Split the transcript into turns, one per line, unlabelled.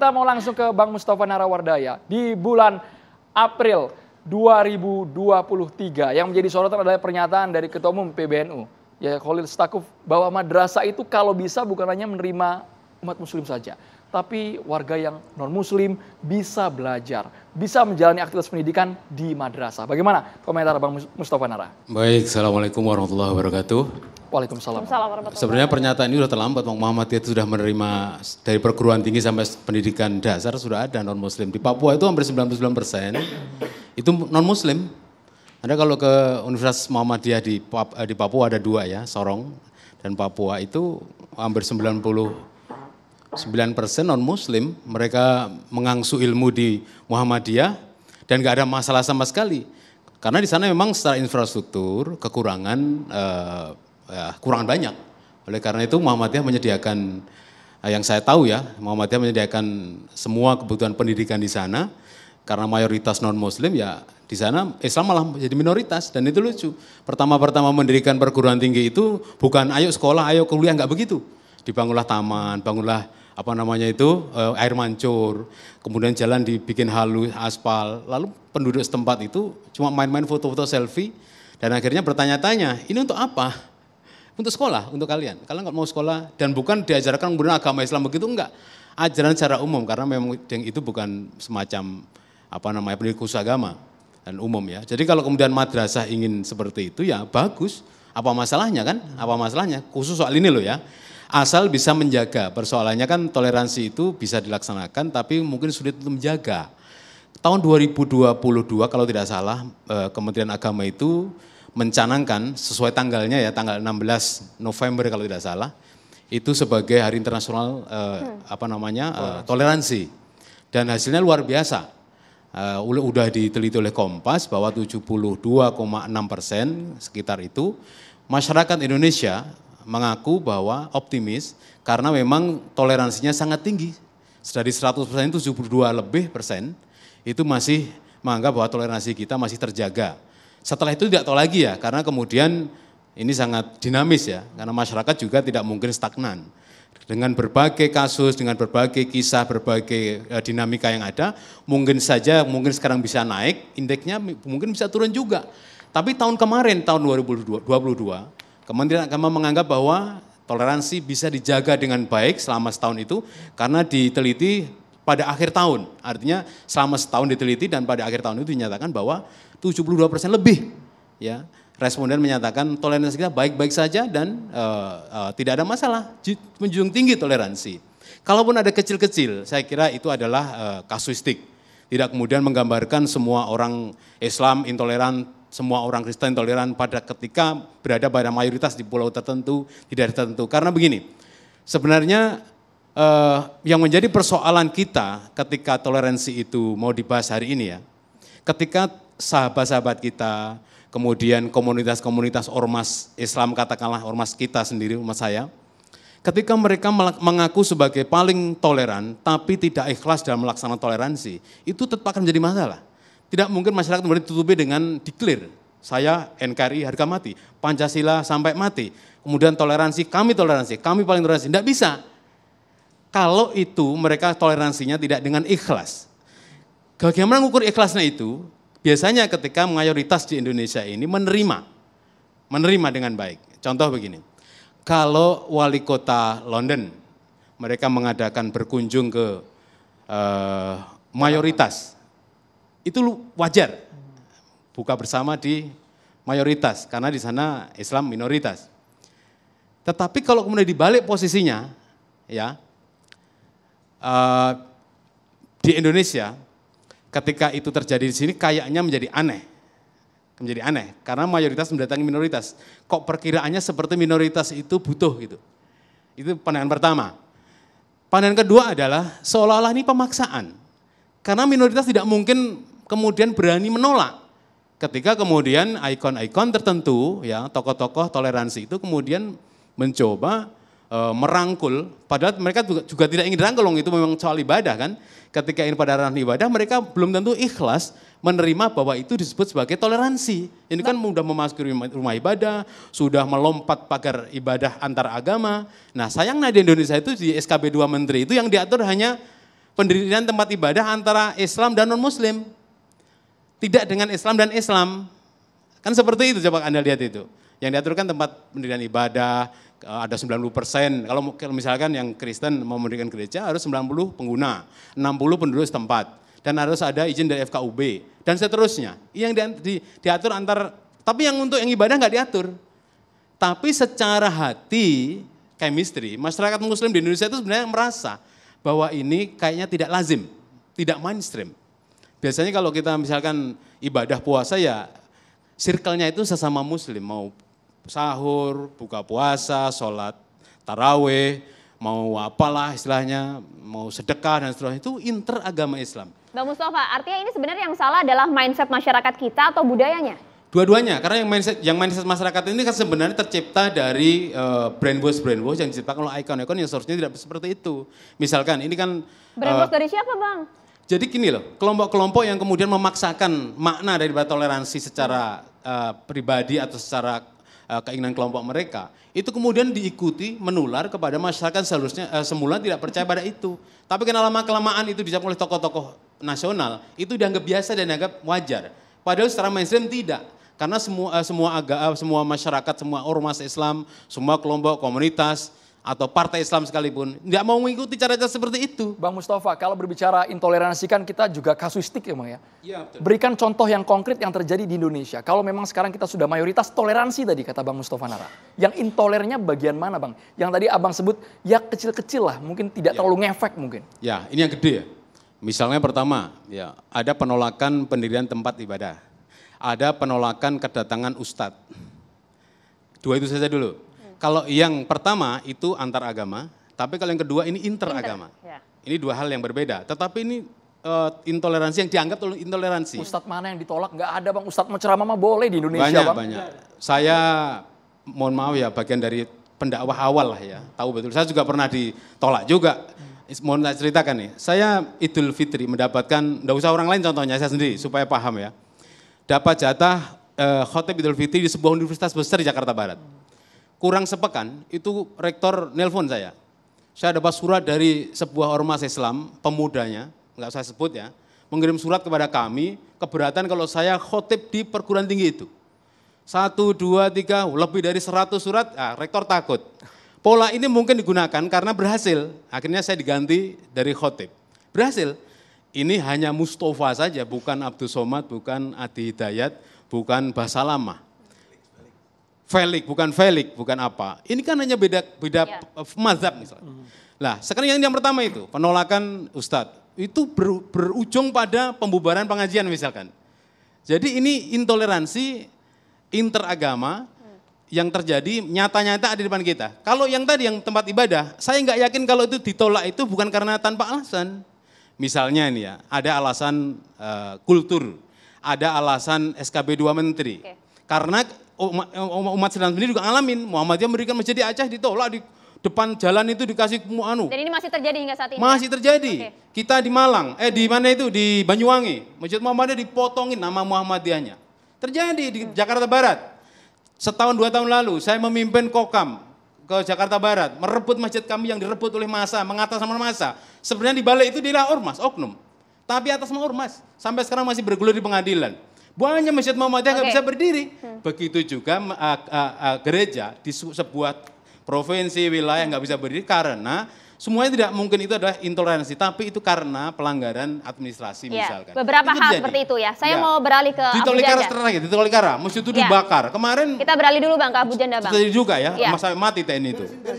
Kita mau langsung ke Bang Mustafa Narawardaya. Di bulan April 2023 yang menjadi sorotan adalah pernyataan dari Ketua Umum PBNU, ya Khalil Stakuf, bahwa madrasah itu kalau bisa bukan hanya menerima umat muslim saja, tapi warga yang non-muslim bisa belajar, bisa menjalani aktivitas pendidikan di madrasah. Bagaimana komentar Bang Mustafa Nara? Baik, Assalamualaikum warahmatullahi wabarakatuh. Waalaikumsalam. Sebenarnya pernyataan ini sudah terlambat. Bang Muhammad itu sudah menerima dari perguruan tinggi sampai pendidikan dasar sudah ada non muslim. Di Papua itu hampir 99 persen itu non muslim. Anda kalau ke Universitas Muhammadiyah di eh, di Papua ada dua ya, Sorong dan Papua itu hampir 90 9 persen non muslim. Mereka mengangsu ilmu di Muhammadiyah dan gak ada masalah sama sekali. Karena di sana memang secara infrastruktur kekurangan eh, ya, kurang banyak. Oleh karena itu Muhammadiyah menyediakan eh, yang saya tahu ya, Muhammadiyah menyediakan semua kebutuhan pendidikan di sana karena mayoritas non muslim ya di sana Islam malah menjadi minoritas dan itu lucu. Pertama-pertama mendirikan perguruan tinggi itu bukan ayo sekolah, ayo kuliah enggak begitu. Dibangunlah taman, bangunlah apa namanya itu eh, air mancur, kemudian jalan dibikin halus aspal, lalu penduduk setempat itu cuma main-main foto-foto selfie dan akhirnya bertanya-tanya, ini untuk apa? untuk sekolah, untuk kalian. Kalian nggak mau sekolah dan bukan diajarkan menggunakan agama Islam begitu enggak. Ajaran secara umum karena memang itu bukan semacam apa namanya pendidikan khusus agama dan umum ya. Jadi kalau kemudian madrasah ingin seperti itu ya bagus. Apa masalahnya kan? Apa masalahnya? Khusus soal ini loh ya. Asal bisa menjaga. Persoalannya kan toleransi itu bisa dilaksanakan tapi mungkin sulit untuk menjaga. Tahun 2022 kalau tidak salah eh, Kementerian Agama itu mencanangkan sesuai tanggalnya ya tanggal 16 November kalau tidak salah itu sebagai hari internasional uh, hmm. apa namanya uh, toleransi dan hasilnya luar biasa uh, udah diteliti oleh Kompas bahwa 72,6 persen sekitar itu masyarakat Indonesia mengaku bahwa optimis karena memang toleransinya sangat tinggi dari 100 persen itu 72 lebih persen itu masih menganggap bahwa toleransi kita masih terjaga setelah itu tidak tahu lagi ya, karena kemudian ini sangat dinamis ya, karena masyarakat juga tidak mungkin stagnan. Dengan berbagai kasus, dengan berbagai kisah, berbagai e, dinamika yang ada, mungkin saja mungkin sekarang bisa naik, indeksnya mungkin bisa turun juga. Tapi tahun kemarin, tahun 2022, Kementerian Agama menganggap bahwa toleransi bisa dijaga dengan baik selama setahun itu karena diteliti pada akhir tahun. Artinya selama setahun diteliti dan pada akhir tahun itu dinyatakan bahwa 72% lebih ya responden menyatakan toleransi kita baik-baik saja dan uh, uh, tidak ada masalah menjunjung tinggi toleransi. Kalaupun ada kecil-kecil, saya kira itu adalah uh, kasuistik. Tidak kemudian menggambarkan semua orang Islam intoleran, semua orang Kristen intoleran pada ketika berada pada mayoritas di pulau tertentu, tidak tertentu. Karena begini, sebenarnya uh, yang menjadi persoalan kita ketika toleransi itu mau dibahas hari ini ya, ketika sahabat-sahabat kita, kemudian komunitas-komunitas ormas Islam katakanlah ormas kita sendiri, ormas saya, ketika mereka mengaku sebagai paling toleran tapi tidak ikhlas dalam melaksanakan toleransi, itu tetap akan menjadi masalah. Tidak mungkin masyarakat kemudian ditutupi dengan declare, saya NKRI harga mati, Pancasila sampai mati, kemudian toleransi, kami toleransi, kami paling toleransi, tidak bisa. Kalau itu mereka toleransinya tidak dengan ikhlas. Bagaimana mengukur ikhlasnya itu? biasanya ketika mayoritas di Indonesia ini menerima, menerima dengan baik. Contoh begini, kalau wali kota London, mereka mengadakan berkunjung ke eh, mayoritas, itu wajar buka bersama di mayoritas karena di sana Islam minoritas. Tetapi kalau kemudian dibalik posisinya, ya uh, di Indonesia ketika itu terjadi di sini kayaknya menjadi aneh. Menjadi aneh karena mayoritas mendatangi minoritas. Kok perkiraannya seperti minoritas itu butuh gitu. Itu pandangan pertama. Pandangan kedua adalah seolah-olah ini pemaksaan. Karena minoritas tidak mungkin kemudian berani menolak. Ketika kemudian ikon-ikon tertentu ya, tokoh-tokoh toleransi itu kemudian mencoba e, merangkul, padahal mereka juga, juga tidak ingin dirangkul, itu memang soal ibadah kan. Ketika ini pada ranah ibadah, mereka belum tentu ikhlas menerima bahwa itu disebut sebagai toleransi. Ini kan nah. sudah memasuki rumah ibadah, sudah melompat pagar ibadah antar agama. Nah sayangnya di Indonesia itu di SKB 2 Menteri itu yang diatur hanya pendirian tempat ibadah antara Islam dan non-Muslim. Tidak dengan Islam dan Islam. Kan seperti itu coba Anda lihat itu. Yang diaturkan tempat pendirian ibadah, Eh, ada 90 persen. Kalau misalkan yang Kristen mau mendirikan gereja harus 90 pengguna, 60 penduduk setempat. Dan harus ada izin dari FKUB. Dan seterusnya. Yang di, di, diatur antar, tapi yang untuk yang ibadah nggak diatur. Tapi secara hati, chemistry, masyarakat muslim di Indonesia itu sebenarnya merasa bahwa ini kayaknya tidak lazim, tidak mainstream. Biasanya kalau kita misalkan ibadah puasa ya circle-nya itu sesama muslim, mau sahur, buka puasa, sholat taraweh, mau apalah istilahnya, mau sedekah dan seterusnya. Itu inter agama Islam. Bang Mustafa, artinya ini sebenarnya yang salah adalah mindset masyarakat kita atau budayanya? Dua-duanya, karena yang mindset yang mindset masyarakat ini kan sebenarnya tercipta dari brand uh, eh, brand wash yang diciptakan oleh ikon-ikon yang seharusnya tidak seperti itu. Misalkan ini kan eh, brand uh, dari siapa, Bang? Jadi gini loh, kelompok-kelompok yang kemudian memaksakan makna dari toleransi secara uh, pribadi atau secara Eh, keinginan kelompok mereka, itu kemudian diikuti menular kepada masyarakat seharusnya uh, semula tidak percaya pada itu. Tapi karena lama kelamaan itu dicap oleh tokoh-tokoh nasional, itu dianggap biasa dan dianggap wajar. Padahal secara mainstream tidak. Karena semua eh, semua agama, semua masyarakat, semua ormas Islam, semua kelompok komunitas atau partai Islam sekalipun nggak mau mengikuti cara-cara seperti itu. Bang Mustafa, kalau berbicara intoleransi kan kita juga kasuistik ya, Bang ya. ya betul. Berikan contoh yang konkret yang terjadi di Indonesia. Kalau memang sekarang kita sudah mayoritas toleransi tadi kata Bang Mustafa Nara. Yang intolernya bagian mana, Bang? Yang tadi Abang sebut ya kecil-kecil lah, mungkin tidak ya. terlalu ngefek mungkin. Ya, ini yang gede ya. Misalnya pertama, ya ada penolakan pendirian tempat ibadah. Ada penolakan kedatangan ustadz. Dua itu saja dulu kalau yang pertama itu antar agama, tapi kalau yang kedua ini interagama. Inter, ya. Ini dua hal yang berbeda. Tetapi ini uh, intoleransi yang dianggap intoleransi. Ustadz mana yang ditolak? Gak ada bang. Ustadz menceramah mah boleh di Indonesia banyak, bang. Banyak Saya mohon maaf ya bagian dari pendakwah awal lah ya. Tahu betul. Saya juga pernah ditolak juga. Mohon saya ceritakan nih. Saya Idul Fitri mendapatkan, enggak usah orang lain contohnya, saya sendiri supaya paham ya. Dapat jatah uh, khotib Idul Fitri di sebuah universitas besar di Jakarta Barat kurang sepekan itu rektor nelpon saya. Saya dapat surat dari sebuah ormas Islam, pemudanya, nggak saya sebut ya, mengirim surat kepada kami, keberatan kalau saya khotib di perguruan tinggi itu. Satu, dua, tiga, lebih dari seratus surat, ah, rektor takut. Pola ini mungkin digunakan karena berhasil. Akhirnya saya diganti dari khotib. Berhasil. Ini hanya Mustafa saja, bukan Abdul Somad, bukan Adi Hidayat, bukan Basalamah. Felix bukan Felix, bukan apa. Ini kan hanya beda beda ya. mazhab misalnya. Hmm. Nah, sekarang yang yang pertama itu penolakan ustadz itu ber, berujung pada pembubaran pengajian misalkan. Jadi ini intoleransi interagama yang terjadi nyata-nyata ada di depan kita. Kalau yang tadi yang tempat ibadah, saya nggak yakin kalau itu ditolak itu bukan karena tanpa alasan. Misalnya ini ya, ada alasan uh, kultur, ada alasan SKB 2 menteri. Okay. Karena umat, umat Islam sendiri juga ngalamin. Muhammadiyah memberikan masjid di Aceh ditolak di depan jalan itu dikasih anu. Dan ini masih terjadi hingga saat ini. Masih ya? terjadi. Okay. Kita di Malang, eh di mana itu di Banyuwangi, Masjid Muhammadiyah dipotongin nama Muhammadiyahnya. Terjadi di hmm. Jakarta Barat. Setahun dua tahun lalu saya memimpin Kokam ke Jakarta Barat, merebut masjid kami yang direbut oleh masa, mengatas sama masa. Sebenarnya di balik itu dia ormas, oknum. Tapi atas nama ormas, sampai sekarang masih bergulir di pengadilan. Banyak masjid Muhammadiyah nggak gak bisa berdiri. Hmm. Begitu juga uh, uh, uh, gereja di sebuah provinsi, wilayah nggak bisa berdiri karena semuanya tidak mungkin itu adalah intoleransi, tapi itu karena pelanggaran administrasi ya, misalkan. Beberapa itu hal terjadi. seperti itu ya. Saya ya. mau beralih ke Di Tolikara terakhir, di Tolikara, masjid itu ya. dibakar. Kemarin kita beralih dulu Bang ke Abu Janda Bang. Terjadi juga ya, ya. masa mati TNI itu.